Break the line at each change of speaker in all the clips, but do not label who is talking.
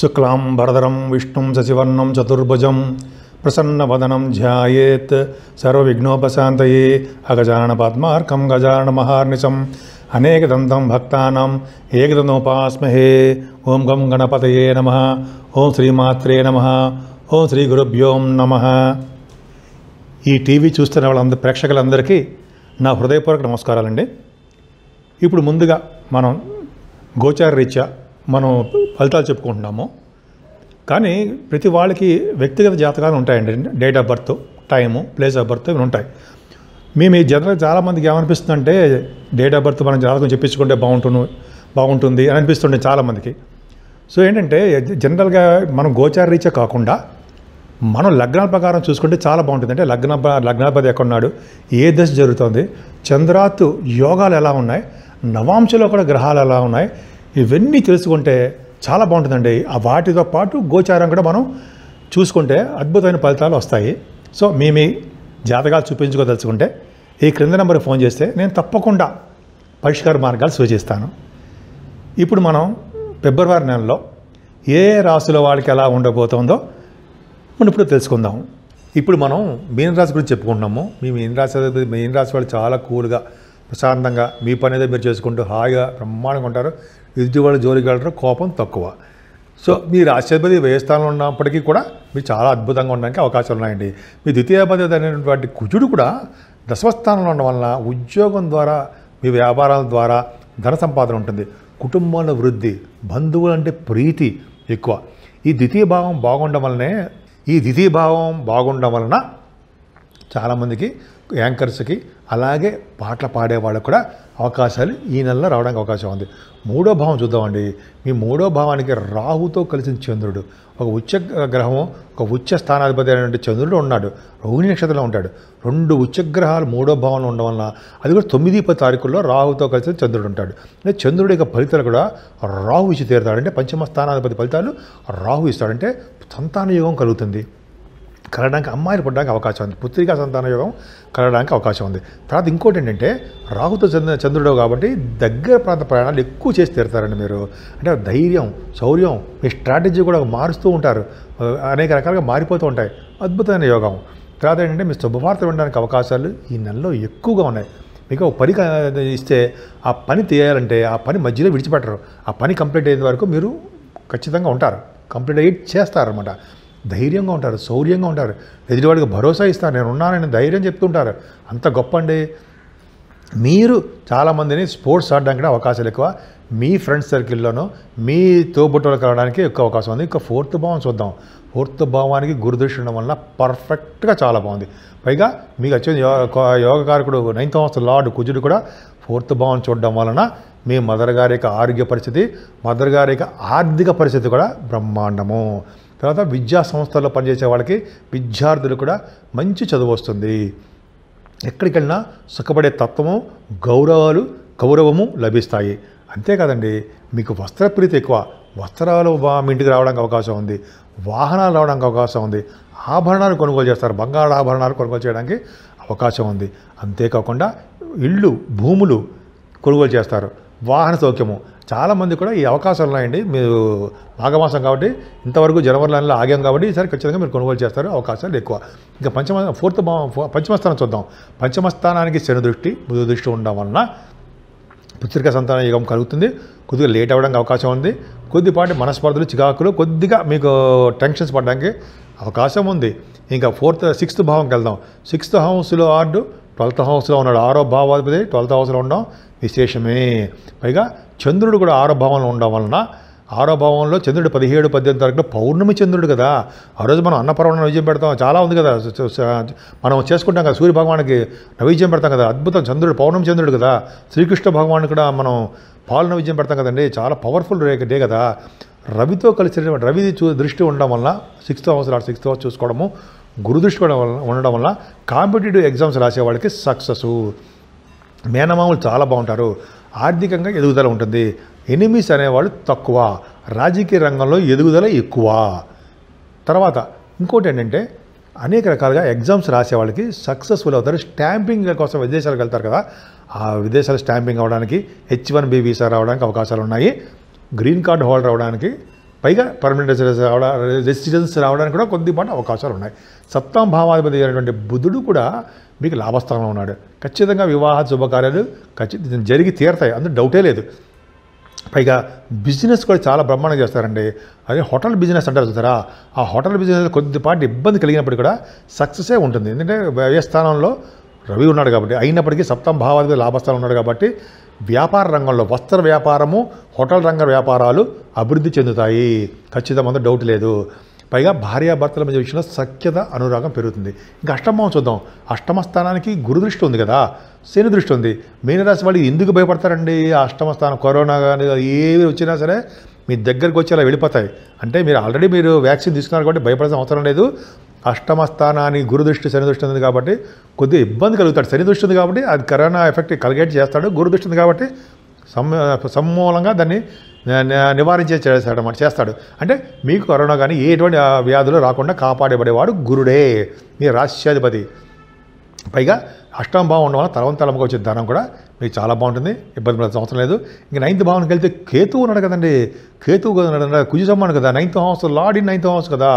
శుక్లాం చతుర్భుజం ప్రసన్నవదనం ధ్యాయేత్ चतुर्भुजं అగజాన పద్మార్కం గజాన మహార్నిశం అనేక దంతం భక్తానం ఏకదనోపాస్మహే ఓం గం గణపతయే నమ ఓం శ్రీమాత్రే నమ ఓం శ్రీ గురుభ్యోం నమ ఈ టీవీ చూస్తున్న వాళ్ళందరి ప్రేక్షకులందరికీ నా హృదయపూర్వక నమస్కారాలండి ఇప్పుడు ముందుగా మనం గోచార రీత్యా మనం ఫలితాలు చెప్పుకుంటున్నాము కానీ ప్రతి వాళ్ళకి వ్యక్తిగత జాతకాలు ఉంటాయండి date of birth time place of birth ఇవి ఉంటాయి మేము ఈ జనరల్ చాలామందికి ఏమనిపిస్తుందంటే డేట్ ఆఫ్ బర్త్ మనం జాతకం చెప్పించుకుంటే బాగుంటుంది బాగుంటుంది అని అనిపిస్తుండే చాలామందికి సో ఏంటంటే జనరల్గా మనం గోచార రీచే కాకుండా మనం లగ్నాల ప్రకారం చూసుకుంటే చాలా బాగుంటుంది అంటే లగ్న లగ్నాధిపతి ఎక్కడున్నాడు ఏ దశ జరుగుతుంది చంద్రాత్ యోగాలు ఎలా ఉన్నాయి నవాంశలో కూడా గ్రహాలు ఎలా ఉన్నాయి ఇవన్నీ తెలుసుకుంటే చాలా బాగుంటుందండి ఆ వాటితో పాటు గోచారం కూడా మనం చూసుకుంటే అద్భుతమైన ఫలితాలు వస్తాయి సో మీ మీ జాతకాలు చూపించుకోదలుచుకుంటే ఈ క్రింద నెంబర్కి ఫోన్ చేస్తే నేను తప్పకుండా పరిష్కార మార్గాలు సూచిస్తాను ఇప్పుడు మనం ఫిబ్రవరి నెలలో ఏ రాశుల వాళ్ళకి ఎలా ఉండబోతుందో మనం ఇప్పుడు తెలుసుకుందాం ఇప్పుడు మనం మీనరాశి గురించి చెప్పుకుంటున్నాము మేము మీనరాశి మీనరాశి వాళ్ళు చాలా కూల్గా ప్రశాంతంగా మీ పని అయితే మీరు చేసుకుంటూ హాయిగా బ్రహ్మాండంగా ఉంటారు ఎదుటి వాళ్ళు జోలికి వెళ్ళరు కోపం తక్కువ సో మీ రాష్ట్రపతి వ్యయస్థానంలో ఉన్నప్పటికీ కూడా మీరు చాలా అద్భుతంగా ఉండడానికి అవకాశాలు ఉన్నాయండి మీ ద్వితీయాధిపతి అనేటువంటి కుజుడు కూడా దశమస్థానంలో ఉండడం వలన ఉద్యోగం ద్వారా మీ వ్యాపారాల ద్వారా ధన సంపాదన ఉంటుంది కుటుంబాల వృద్ధి బంధువులంటే ప్రీతి ఎక్కువ ఈ ద్వితీయ భావం బాగుండడం వలనే ఈ ద్వితీయ భావం బాగుండడం వలన చాలామందికి యాంకర్స్కి అలాగే పాటలు పాడేవాళ్ళకు కూడా అవకాశాలు ఈ నెలలో రావడానికి అవకాశం ఉంది మూడో భావం చూద్దామండి మీ మూడో భావానికి రాహుతో కలిసిన చంద్రుడు ఒక ఉచ్చ గ్రహం ఒక ఉచ్చ స్థానాధిపతి అయినటువంటి చంద్రుడు ఉన్నాడు రోహిణి నక్షత్రంలో ఉంటాడు రెండు ఉచ్చగ్రహాలు గ్రహాలు మూడో భావంలో ఉండడం వలన అది కూడా తొమ్మిది పది తారీఖుల్లో రాహుతో కలిసిన చంద్రుడు ఉంటాడు అంటే చంద్రుడి యొక్క ఫలితాలు కూడా రాహు ఇచ్చి తీరుతాడు అంటే పంచమ స్థానాధిపతి ఫలితాలు రాహు ఇస్తాడంటే సంతాన యోగం కలుగుతుంది కలడానికి అమ్మాయిలు పడడానికి అవకాశం ఉంది పుత్రికా సంతాన యోగం కలడానికి అవకాశం ఉంది తర్వాత ఇంకోటి ఏంటంటే రాహుతో చంద్ర చంద్రుడు కాబట్టి దగ్గర ప్రాంత ప్రయాణాలు ఎక్కువ చేసి తీరుతారండి మీరు అంటే ధైర్యం శౌర్యం మీ స్ట్రాటజీ కూడా మారుస్తూ ఉంటారు అనేక రకాలుగా మారిపోతూ ఉంటాయి అద్భుతమైన యోగం తర్వాత ఏంటంటే మీ శుభవార్త వినడానికి అవకాశాలు ఈ నెలలో ఎక్కువగా ఉన్నాయి మీకు ఒక పని ఇస్తే ఆ పని తీయాలంటే ఆ పని మధ్యలో విడిచిపెట్టరు ఆ పని కంప్లీట్ అయ్యేంత వరకు మీరు ఖచ్చితంగా ఉంటారు కంప్లీట్ అయ్యి చేస్తారనమాట ధైర్యంగా ఉంటారు శౌర్యంగా ఉంటారు ఎదుటివాడికి భరోసా ఇస్తాను నేను ఉన్నానని ధైర్యం చెప్తుంటారు అంత గొప్ప అండి మీరు చాలామందిని స్పోర్ట్స్ ఆడడానికి అవకాశాలు ఎక్కువ మీ ఫ్రెండ్స్ సర్కిల్లోనూ మీ తోబుట్టలు కలవడానికి ఎక్కువ అవకాశం ఉంది ఇంకా ఫోర్త్ భావం చూద్దాం ఫోర్త్ భావానికి గురుదృష్టి ఉండడం వల్ల పర్ఫెక్ట్గా చాలా బాగుంది పైగా మీకు వచ్చే యోగ యోగకారకుడు నైన్త్ హౌస్ లార్డ్ కుజుడు కూడా ఫోర్త్ భావం చూడడం వలన మీ మదర్ గారి యొక్క ఆరోగ్య పరిస్థితి మదర్ గారి యొక్క ఆర్థిక పరిస్థితి కూడా బ్రహ్మాండము తర్వాత విద్యా సంస్థల్లో పనిచేసే వాళ్ళకి విద్యార్థులు కూడా మంచి చదువు వస్తుంది ఎక్కడికెళ్ళినా సుఖపడే తత్వము గౌరవాలు గౌరవము లభిస్తాయి అంతేకాదండి మీకు ప్రీతి ఎక్కువ వస్త్రాలు మీ ఇంటికి రావడానికి అవకాశం ఉంది వాహనాలు రావడానికి అవకాశం ఉంది ఆభరణాలు కొనుగోలు చేస్తారు బంగారు ఆభరణాలు కొనుగోలు చేయడానికి అవకాశం ఉంది అంతేకాకుండా ఇళ్ళు భూములు కొనుగోలు చేస్తారు వాహన సౌఖ్యము చాలామంది కూడా ఈ అవకాశాలు ఉన్నాయండి మీరు మాఘమాసం కాబట్టి ఇంతవరకు జనవరి నెలలో ఆగాం కాబట్టి ఈసారి ఖచ్చితంగా మీరు కొనుగోలు చేస్తారు అవకాశాలు ఎక్కువ ఇంకా పంచమ ఫోర్త్ పంచమస్థానం చూద్దాం పంచమస్థానానికి శని దృష్టి బుధ దృష్టి ఉండడం వలన పుత్రిక సంతాన యోగం కలుగుతుంది కొద్దిగా లేట్ అవ్వడానికి అవకాశం ఉంది కొద్దిపాటి మనస్పర్ధలు చికాకులు కొద్దిగా మీకు టెన్షన్స్ పడడానికి అవకాశం ఉంది ఇంకా ఫోర్త్ సిక్స్త్ భావంకి వెళ్దాం సిక్స్త్ హౌస్లో ఆర్డు ట్వెల్త్ హౌస్లో ఉన్నాడు ఆరో భావాధిపతి ట్వెల్త్ హౌస్లో ఉండడం విశేషమే పైగా చంద్రుడు కూడా ఆరో ఉండడం వలన ఆరోభావంలో చంద్రుడు పదిహేడు పద్దెనిమిది తారీఖున పౌర్ణమి చంద్రుడు కదా ఆ రోజు మనం అన్నపర్వణ నైవేద్యం పెడతాం చాలా ఉంది కదా మనం చేసుకుంటాం కదా సూర్య భగవానికి నైవేద్యం పెడతాం కదా అద్భుతం చంద్రుడు పౌర్ణమి చంద్రుడు కదా శ్రీకృష్ణ భగవాన్ కూడా మనం పాలు నైవేద్యం పెడతాం కదండి చాలా పవర్ఫుల్ డే కదా రవితో కలిసి రవి చూ దృష్టి ఉండడం వల్ల sixth house lord sixth house చూసుకోవడము గురుదృష్టి ఉండడం వల్ల కాంపిటేటివ్ ఎగ్జామ్స్ రాసే వాళ్ళకి సక్సెస్ మేనమామలు చాలా బాగుంటారు ఆర్థికంగా ఎదుగుదల ఉంటుంది ఎనిమిస్ అనేవాళ్ళు తక్కువ రాజకీయ రంగంలో ఎదుగుదల ఎక్కువ తర్వాత ఇంకోటి ఏంటంటే అనేక రకాలుగా ఎగ్జామ్స్ రాసే వాళ్ళకి సక్సెస్ఫుల్ అవుతారు స్టాంపింగ్ కోసం విదేశాలకు వెళ్తారు కదా ఆ విదేశాలు స్టాంపింగ్ అవ్వడానికి హెచ్ వన్ బి వీసా రావడానికి అవకాశాలు ఉన్నాయి గ్రీన్ కార్డ్ హోల్డర్ అవ్వడానికి పైగా పర్మనెంట్ రెసిడెన్స్ రావడం రెసిడెన్స్ రావడానికి కూడా కొద్దిపాటి అవకాశాలు ఉన్నాయి సప్తాం భావాధిపతి అయినటువంటి బుధుడు కూడా మీకు లాభస్థానంలో ఉన్నాడు ఖచ్చితంగా వివాహ శుభకార్యాలు ఖచ్చితంగా జరిగి తీరతాయి అందులో డౌటే లేదు పైగా బిజినెస్ కూడా చాలా బ్రహ్మాండంగా చేస్తారండి అదే హోటల్ బిజినెస్ అంటారు చూసారా ఆ హోటల్ బిజినెస్ కొద్దిపాటి ఇబ్బంది కలిగినప్పుడు కూడా సక్సెసే ఉంటుంది ఎందుకంటే వ్యయస్థానంలో రవి ఉన్నాడు కాబట్టి అయినప్పటికీ సప్తం భావాధిపతి లాభస్థానం ఉన్నాడు కాబట్టి వ్యాపార రంగంలో వస్త్ర వ్యాపారము హోటల్ రంగ వ్యాపారాలు అభివృద్ధి చెందుతాయి ఖచ్చితమంత డౌట్ లేదు పైగా భార్యాభర్తల మధ్య విషయంలో సఖ్యత అనురాగం పెరుగుతుంది ఇంకా అష్టమం చూద్దాం అష్టమ స్థానానికి గురు దృష్టి ఉంది కదా శని దృష్టి ఉంది మీనరాశి వాళ్ళు ఎందుకు భయపడతారండి ఆ అష్టమ స్థానం కరోనా కానీ ఏవి వచ్చినా సరే మీ దగ్గరికి వచ్చి అలా వెళ్ళిపోతాయి అంటే మీరు ఆల్రెడీ మీరు వ్యాక్సిన్ తీసుకున్నారు కాబట్టి భయపడాల్సిన అవసరం లేదు అష్టమ స్థానాన్ని గురుదృష్టి శనిదృష్టి ఉంది కాబట్టి కొద్దిగా ఇబ్బంది కలుగుతాడు శనిదృష్టి ఉంది కాబట్టి అది కరోనా ఎఫెక్ట్ కలిగేట్ చేస్తాడు గురుదృష్టి ఉంది కాబట్టి సమూలంగా దాన్ని నివారించే చేస్తాడు చేస్తాడు అంటే మీకు కరోనా కానీ ఎటువంటి వ్యాధులు రాకుండా కాపాడబడేవాడు గురుడే మీ రాష్ట్రాధిపతి పైగా అష్టమ భావం ఉండడం వల్ల తలవంతలంగా వచ్చే ధనం కూడా మీకు చాలా బాగుంటుంది ఇబ్బంది పడే అవసరం లేదు ఇంకా నైన్త్ భావనకి వెళ్తే కేతువు ఉన్నాడు కదండి కేతువు కదా కదా ninth house lord in ninth house కదా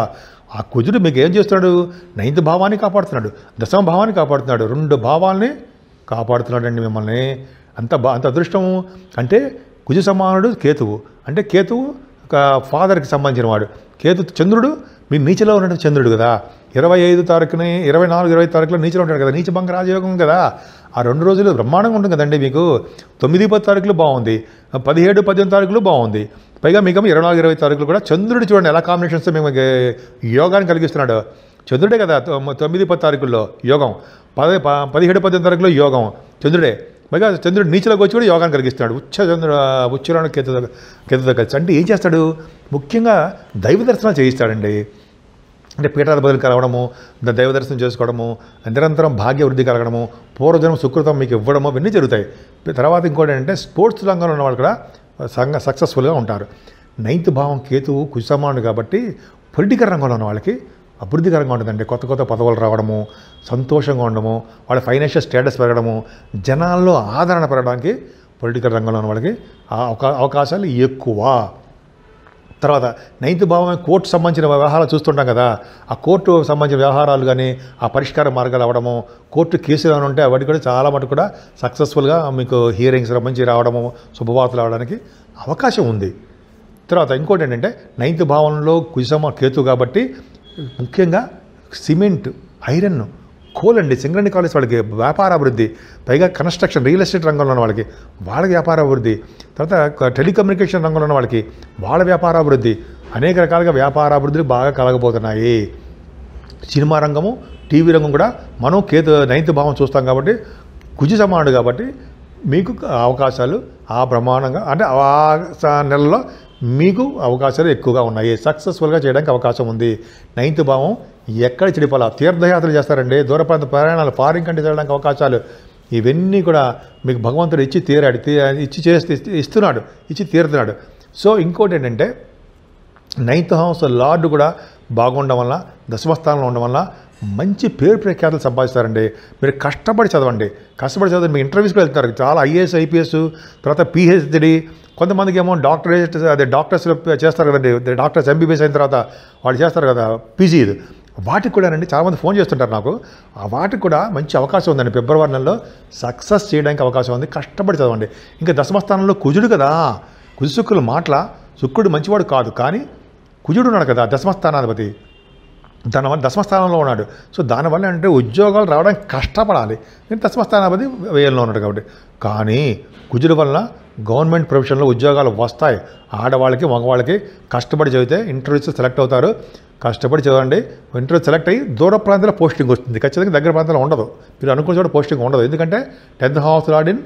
ఆ కుజుడు మీకు ఏం చేస్తున్నాడు నైన్త్ భావాన్ని కాపాడుతున్నాడు దశమ భావాన్ని కాపాడుతున్నాడు రెండు భావాల్ని కాపాడుతున్నాడండి మిమ్మల్ని అంత బా అంత అదృష్టము అంటే కుజు సమానుడు కేతువు అంటే కేతువు ఒక ఫాదర్కి సంబంధించిన వాడు కేతు చంద్రుడు మీ నీచలో ఉన్నట్టు చంద్రుడు కదా ఇరవై ఐదు తారీఖుని ఇరవై నాలుగు ఇరవై తారీఖులో నీచలో ఉంటాడు కదా నీచి భంగ రాజయోగం కదా ఆ రెండు రోజులు బ్రహ్మాండంగా ఉంటుంది కదండి మీకు తొమ్మిది పది తారీఖులు బాగుంది పదిహేడు పద్దెనిమిది తారీఖులు బాగుంది పైగా మీకు ఇరవై నాలుగు ఇరవై తారీఖులు కూడా చంద్రుడు చూడండి ఎలా కాంబినేషన్స్ మేము యోగాన్ని కలిగిస్తున్నాడు చంద్రుడే కదా తొమ్మిది పది తారీఖుల్లో యోగం పద పదిహేడు పద్దెనిమిది తారీఖులో యోగం చంద్రుడే పైగా చంద్రుడు నీచులోకి వచ్చి కూడా యోగాన్ని కలిగిస్తున్నాడు ఉచ్చ చంద్రుడు ఉచ్చరాను కేతు కేతుతో కలిసి అంటే ఏం చేస్తాడు ముఖ్యంగా దైవ దర్శనాలు చేయిస్తాడండి అంటే పీఠాల బదులు కలవడము దైవ దర్శనం చేసుకోవడము నిరంతరం భాగ్య వృద్ధి కలగడము పూర్వజనం సుకృతం మీకు ఇవ్వడము ఇవన్నీ జరుగుతాయి తర్వాత ఇంకోటి ఏంటంటే స్పోర్ట్స్ రంగంలో ఉన్న వాళ్ళు కూడా సంఘ సక్సెస్ఫుల్గా ఉంటారు నైన్త్ భావం కేతువు కుసమానుడు కాబట్టి పొలిటికల్ రంగంలో ఉన్న వాళ్ళకి అభివృద్ధికరంగా ఉంటుందండి కొత్త కొత్త పదవులు రావడము సంతోషంగా ఉండడము వాళ్ళ ఫైనాన్షియల్ స్టేటస్ పెరగడము జనాల్లో ఆదరణ పెరగడానికి పొలిటికల్ రంగంలో ఉన్న వాళ్ళకి అవకాశాలు ఎక్కువ తర్వాత నైన్త్ భావం కోర్టు సంబంధించిన వ్యవహారాలు చూస్తుంటాం కదా ఆ కోర్టు సంబంధించిన వ్యవహారాలు కానీ ఆ పరిష్కార మార్గాలు అవ్వడము కోర్టు కేసులు ఏమైనా ఉంటే అవన్నీ కూడా చాలా మటుకు కూడా సక్సెస్ఫుల్గా మీకు హియరింగ్స్ మంచి రావడము శుభవార్తలు రావడానికి అవకాశం ఉంది తర్వాత ఇంకోటి ఏంటంటే నైన్త్ భావంలో కుజమ కేతు కాబట్టి ముఖ్యంగా సిమెంట్ ఐరన్ కోలండి సింగరణి కాలేజ్ వాళ్ళకి వ్యాపార అభివృద్ధి పైగా కన్స్ట్రక్షన్ రియల్ ఎస్టేట్ రంగంలో ఉన్న వాళ్ళకి వాళ్ళ వ్యాపార అభివృద్ధి తర్వాత టెలికమ్యూనికేషన్ రంగంలో ఉన్న వాళ్ళకి వాళ్ళ వ్యాపార అభివృద్ధి అనేక రకాలుగా వ్యాపార అభివృద్ధులు బాగా కలగబోతున్నాయి సినిమా రంగము టీవీ రంగం కూడా మనం కేతు నైన్త్ భావం చూస్తాం కాబట్టి కుజి సమానుడు కాబట్టి మీకు అవకాశాలు ఆ ప్రమాణంగా అంటే ఆ నెలలో మీకు అవకాశాలు ఎక్కువగా ఉన్నాయి సక్సెస్ఫుల్గా చేయడానికి అవకాశం ఉంది నైన్త్ భావం ఎక్కడ చెడిపోలా తీర్థయాత్రలు చేస్తారండి దూర ప్రాంత ప్రయాణాలు ఫారిన్ కంటే చేయడానికి అవకాశాలు ఇవన్నీ కూడా మీకు భగవంతుడు ఇచ్చి తీరాడు ఇచ్చి చేస్తే ఇస్తున్నాడు ఇచ్చి తీరుతున్నాడు సో ఇంకోటి ఏంటంటే నైన్త్ హౌస్ లార్డ్ కూడా బాగుండడం వల్ల దశమస్థానంలో ఉండడం వల్ల మంచి పేరు ప్రఖ్యాతలు సంపాదిస్తారండి మీరు కష్టపడి చదవండి కష్టపడి చదవండి మీ ఇంటర్వ్యూస్కి వెళ్తారు చాలా ఐఏఎస్ ఐపీఎస్ తర్వాత పిహెచ్డి కొంతమందికి ఏమో డాక్టర్ అదే డాక్టర్స్ చేస్తారు కదండి డాక్టర్స్ ఎంబీబీఎస్ అయిన తర్వాత వాళ్ళు చేస్తారు కదా పీజీ వాటికి కూడా అండి చాలామంది ఫోన్ చేస్తుంటారు నాకు ఆ వాటికి కూడా మంచి అవకాశం ఉందండి ఫిబ్రవరి నెలలో సక్సెస్ చేయడానికి అవకాశం ఉంది కష్టపడి చదవండి ఇంకా దశమస్థానంలో కుజుడు కదా కుజుశుక్కులు మాటల శుక్రుడు మంచివాడు కాదు కానీ కుజుడు ఉన్నాడు కదా దశమస్థానాధిపతి దాని వల్ల దశమస్థానంలో ఉన్నాడు సో దానివల్ల అంటే ఉద్యోగాలు రావడానికి కష్టపడాలి నేను దశమస్థానాపతి వేయంలో ఉన్నాడు కాబట్టి కానీ కుజుడు వలన గవర్నమెంట్ ప్రొఫెషన్లో ఉద్యోగాలు వస్తాయి ఆడవాళ్ళకి మగవాళ్ళకి కష్టపడి చదివితే ఇంటర్వ్యూస్ సెలెక్ట్ అవుతారు కష్టపడి చదవండి ఇంటర్వ్యూ సెలెక్ట్ అయ్యి దూర ప్రాంతంలో పోస్టింగ్ వస్తుంది ఖచ్చితంగా దగ్గర ప్రాంతంలో ఉండదు మీరు అనుకున్న చోట పోస్టింగ్ ఉండదు ఎందుకంటే tenth house lord in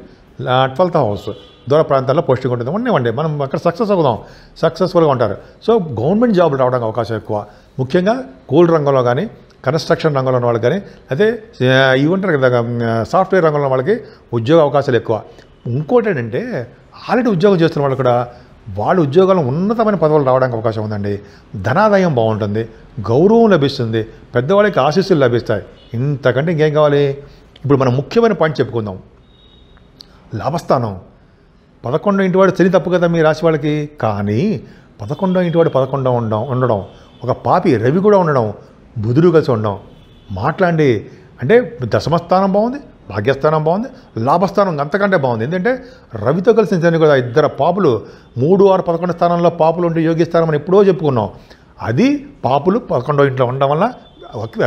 twelfth house దూర ప్రాంతాల్లో పోస్టింగ్ ఉంటుంది ఉండేవండి మనం అక్కడ సక్సెస్ అవుదాం సక్సెస్ఫుల్గా ఉంటారు సో గవర్నమెంట్ జాబులు రావడానికి అవకాశం ఎక్కువ ముఖ్యంగా కూల్ రంగంలో కానీ కన్స్ట్రక్షన్ రంగంలో ఉన్న వాళ్ళకి కానీ అయితే ఇవి ఉంటారు కదా సాఫ్ట్వేర్ రంగంలో వాళ్ళకి ఉద్యోగ అవకాశాలు ఎక్కువ ఇంకోటి ఏంటంటే ఆల్రెడీ ఉద్యోగం చేస్తున్న వాళ్ళు కూడా వాళ్ళ ఉద్యోగాలను ఉన్నతమైన పదవులు రావడానికి అవకాశం ఉందండి ధనాదాయం బాగుంటుంది గౌరవం లభిస్తుంది పెద్దవాళ్ళకి ఆశీస్సులు లభిస్తాయి ఇంతకంటే ఇంకేం కావాలి ఇప్పుడు మనం ముఖ్యమైన పాయింట్ చెప్పుకుందాం లాభస్థానం పదకొండో ఇంటివాడు చని తప్పు కదా మీ రాశి వాళ్ళకి కానీ పదకొండో ఇంటివాడు పదకొండో ఉండడం ఉండడం ఒక పాపి రవి కూడా ఉండడం బుధుడు కలిసి ఉండడం మాట్లాడి అంటే దశమస్థానం బాగుంది భాగ్యస్థానం బాగుంది లాభస్థానం అంతకంటే బాగుంది ఎందుకంటే రవితో కలిసి చని కదా ఇద్దరు పాపులు మూడు ఆరు పదకొండు స్థానంలో పాపులు ఉండే యోగి అని ఎప్పుడో చెప్పుకున్నాం అది పాపులు పదకొండో ఇంట్లో ఉండడం వల్ల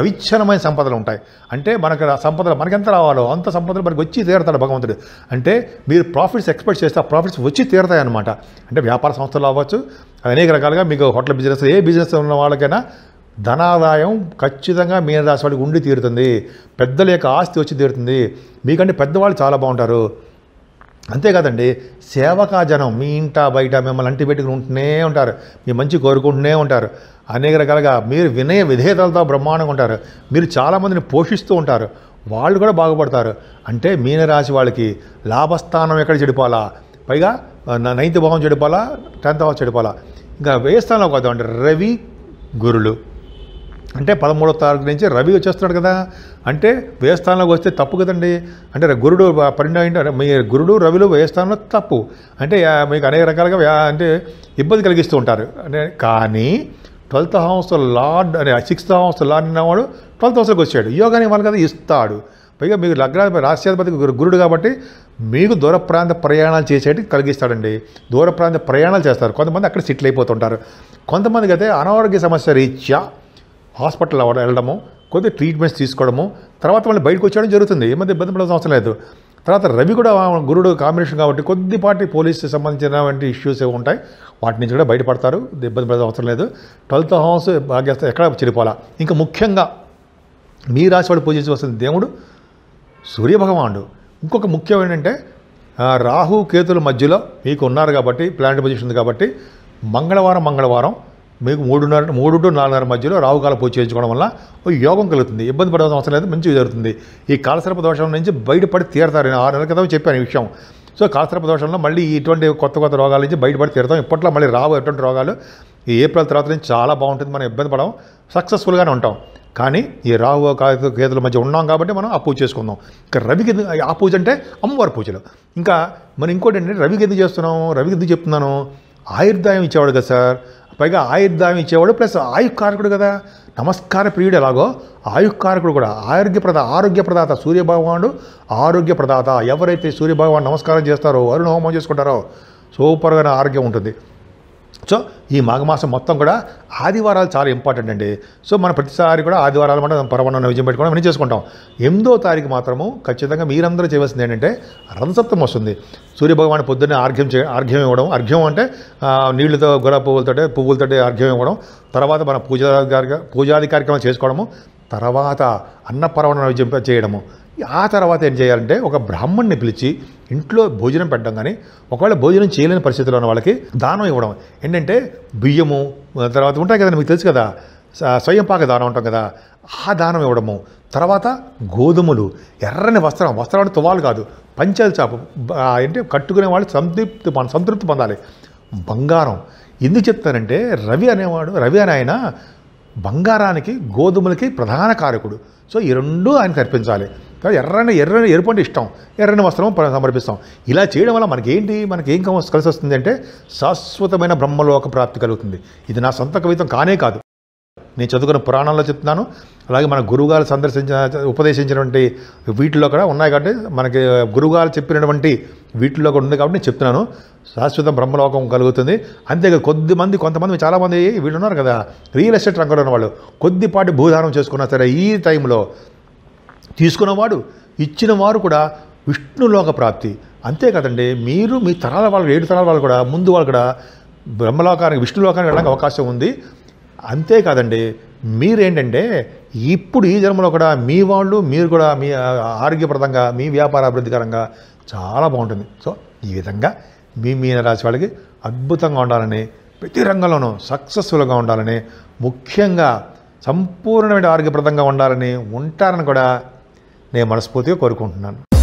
అవిచ్ఛనమైన సంపదలు ఉంటాయి అంటే మనకు సంపదలు మనకెంత రావాలో అంత సంపదలు మనకు వచ్చి తీరతాడు భగవంతుడు అంటే మీరు ప్రాఫిట్స్ ఎక్స్పెక్ట్ చేస్తే ఆ ప్రాఫిట్స్ వచ్చి అనమాట అంటే వ్యాపార సంస్థలు అవ్వచ్చు అనేక రకాలుగా మీకు హోటల్ బిజినెస్ ఏ బిజినెస్ ఉన్న వాళ్ళకైనా ధనాదాయం ఖచ్చితంగా మీనరాశి వాళ్ళకి ఉండి తీరుతుంది పెద్దల యొక్క ఆస్తి వచ్చి తీరుతుంది మీకంటే పెద్దవాళ్ళు చాలా బాగుంటారు అంతేకాదండి సేవకా జనం మీ ఇంట బయట మిమ్మల్ని అంటి పెట్టుకుని ఉంటూనే ఉంటారు మీ మంచి కోరుకుంటూనే ఉంటారు అనేక రకాలుగా మీరు వినయ విధేయతలతో బ్రహ్మాండంగా ఉంటారు మీరు చాలామందిని పోషిస్తూ ఉంటారు వాళ్ళు కూడా బాగుపడతారు అంటే మీనరాశి వాళ్ళకి లాభస్థానం ఎక్కడ చెడిపోవాలా పైగా నైన్త్ భావం చెడిపోవాలా టెన్త్ భావం చెడిపోవాలా ఇంకా వేస్తాలో కదా అంటే రవి గురులు అంటే పదమూడో తారీఖు నుంచి రవి వచ్చేస్తున్నాడు కదా అంటే వ్యయస్థానంలోకి వస్తే తప్పు కదండి అంటే గురుడు పరిణామం మీ గురుడు రవిలు వ్యయస్థానంలో తప్పు అంటే మీకు అనేక రకాలుగా అంటే ఇబ్బంది కలిగిస్తూ ఉంటారు అంటే కానీ ట్వెల్త్ హౌస్ లార్డ్ అనే సిక్స్త్ హౌస్ లార్డ్ అన్నవాడు ట్వెల్త్ హౌస్లోకి వచ్చాడు యోగాని వాళ్ళు కదా ఇస్తాడు పైగా మీకు లగ్నాధిపతి రాశ్యాధిపతి గురుడు కాబట్టి మీకు దూర ప్రాంత ప్రయాణాలు చేసేటి కలిగిస్తాడండి దూర ప్రాంత ప్రయాణాలు చేస్తారు కొంతమంది అక్కడ సెటిల్ అయిపోతుంటారు కొంతమందికి అయితే అనారోగ్య సమస్య రీత్యా హాస్పిటల్ వెళ్ళడము కొద్ది ట్రీట్మెంట్స్ తీసుకోవడము తర్వాత మళ్ళీ బయటకు వచ్చేయడం జరుగుతుంది ఏమంత ఇబ్బంది పడాల్సిన అవసరం లేదు తర్వాత రవి కూడా గురుడు కాంబినేషన్ కాబట్టి కొద్దిపాటి పోలీస్ సంబంధించినటువంటి ఇష్యూస్ ఏమి ఉంటాయి వాటి నుంచి కూడా బయటపడతారు ఇబ్బంది పడాల్సిన అవసరం లేదు ట్వెల్త్ హౌస్ భాగ్యస్థ ఎక్కడ చెడిపోవాలా ఇంకా ముఖ్యంగా మీ రాశి వాడు వస్తుంది దేవుడు సూర్యభగవానుడు ఇంకొక ముఖ్యం ఏంటంటే రాహు కేతుల మధ్యలో మీకు ఉన్నారు కాబట్టి ప్లాంట్ పొజిషన్ ఉంది కాబట్టి మంగళవారం మంగళవారం మీకు మూడున్నర మూడు టు నాలుగున్నర మధ్యలో రావుకాల పూజ చేయించుకోవడం వల్ల యోగం కలుగుతుంది ఇబ్బంది పడవలసిన అవసరం లేదు మంచి జరుగుతుంది ఈ కాలసర్ప దోషం నుంచి బయటపడి తీరతారు ఆరు నెలల క్రితం చెప్పాను ఈ విషయం సో కాలసర్ప దోషంలో మళ్ళీ ఇటువంటి కొత్త కొత్త రోగాల నుంచి బయటపడి తీరుతాం ఇప్పట్లో మళ్ళీ రావు ఎటువంటి రోగాలు ఈ ఏప్రిల్ తర్వాత నుంచి చాలా బాగుంటుంది మనం ఇబ్బంది పడం సక్సెస్ఫుల్గానే ఉంటాం కానీ ఈ రాహు కేతుల మధ్య ఉన్నాం కాబట్టి మనం ఆ పూజ చేసుకుందాం ఇంకా రవికి ఆ పూజ అంటే అమ్మవారి పూజలు ఇంకా మనం ఇంకోటి ఏంటంటే రవికి ఎందుకు చేస్తున్నాం రవికి ఎందుకు చెప్తున్నాను ఆయుర్దాయం ఇచ్చేవాడు కదా సార్ పైగా ఆయుర్దాయం ఇచ్చేవాడు ప్లస్ ఆయుకారకుడు కదా నమస్కార ప్రియుడు ఎలాగో ఆయుకారకుడు కూడా ఆరోగ్యప్రద ఆరోగ్యప్రదాత సూర్యభగవానుడు ఆరోగ్యప్రదాత ఎవరైతే సూర్యభగవాన్ నమస్కారం చేస్తారో వారు హోమం చేసుకుంటారో సూపర్గా ఆరోగ్యం ఉంటుంది సో ఈ మాఘమాసం మొత్తం కూడా ఆదివారాలు చాలా ఇంపార్టెంట్ అండి సో మనం ప్రతిసారి కూడా ఆదివారాలు మనం పరమాన్న విజయం పెట్టుకోవడం మనం చేసుకుంటాం ఎనిమిదో తారీఖు మాత్రము ఖచ్చితంగా మీరందరూ చేయవలసింది ఏంటంటే రథసప్తం వస్తుంది సూర్యభగవాన్ పొద్దున్నే ఆర్ఘ్యం చే ఆర్ఘ్యం ఇవ్వడం అర్ఘ్యం అంటే నీళ్లతో గులాబీ పువ్వులతో పువ్వులతో అర్ఘ్యం ఇవ్వడం తర్వాత మన పూజాధికారి పూజాది కార్యక్రమాలు చేసుకోవడము తర్వాత అన్నపరవణ విజయం చేయడము ఆ తర్వాత ఏం చేయాలంటే ఒక బ్రాహ్మణ్ణి పిలిచి ఇంట్లో భోజనం పెట్టడం కానీ ఒకవేళ భోజనం చేయలేని పరిస్థితిలో ఉన్న వాళ్ళకి దానం ఇవ్వడం ఏంటంటే బియ్యము తర్వాత ఉంటాయి కదా మీకు తెలుసు కదా స్వయం పాక దానం ఉంటాం కదా ఆ దానం ఇవ్వడము తర్వాత గోధుమలు ఎర్రని వస్త్రం వస్త్రం అంటే తువాలు కాదు పంచాల చాపు ఏంటి కట్టుకునే వాళ్ళు సంతృప్తి సంతృప్తి పొందాలి బంగారం ఎందుకు చెప్తానంటే రవి అనేవాడు రవి అని ఆయన బంగారానికి గోధుమలకి ప్రధాన కారకుడు సో ఈ రెండూ ఆయనకు అర్పించాలి కాబట్టి ఎర్రని ఎర్రని ఎరుపు అంటే ఇష్టం ఎర్రని వస్త్రం సమర్పిస్తాం ఇలా చేయడం వల్ల మనకేంటి ఏం కలిసి వస్తుంది అంటే శాశ్వతమైన బ్రహ్మలోక ప్రాప్తి కలుగుతుంది ఇది నా సొంత కవితం కానే కాదు నేను చదువుకున్న పురాణాల్లో చెప్తున్నాను అలాగే మన గురువుగారు సందర్శించిన ఉపదేశించినటువంటి వీటిలో కూడా ఉన్నాయి కాబట్టి మనకి గురువుగారు చెప్పినటువంటి వీటిలో కూడా ఉంది కాబట్టి నేను చెప్తున్నాను శాశ్వతం బ్రహ్మలోకం కలుగుతుంది అంతేగా కొద్దిమంది కొంతమంది చాలామంది వీళ్ళు ఉన్నారు కదా రియల్ ఎస్టేట్ రంగంలో ఉన్న వాళ్ళు కొద్దిపాటి భూదానం చేసుకున్నా సరే ఈ టైంలో తీసుకున్నవాడు ఇచ్చినవారు కూడా విష్ణులోక ప్రాప్తి అంతే కదండి మీరు మీ తరాల వాళ్ళు ఏడు తరాల వాళ్ళు కూడా ముందు వాళ్ళు కూడా బ్రహ్మలోకానికి విష్ణులోకానికి వెళ్ళడానికి అవకాశం ఉంది అంతేకాదండి మీరేంటంటే ఇప్పుడు ఈ జన్మలో కూడా మీ వాళ్ళు మీరు కూడా మీ ఆరోగ్యప్రదంగా మీ వ్యాపార అభివృద్ధికరంగా చాలా బాగుంటుంది సో ఈ విధంగా మీ మీన రాశి వాళ్ళకి అద్భుతంగా ఉండాలని ప్రతి రంగంలోనూ సక్సెస్ఫుల్గా ఉండాలని ముఖ్యంగా సంపూర్ణమైన ఆరోగ్యప్రదంగా ఉండాలని ఉంటారని కూడా నేను మనస్ఫూర్తిగా కోరుకుంటున్నాను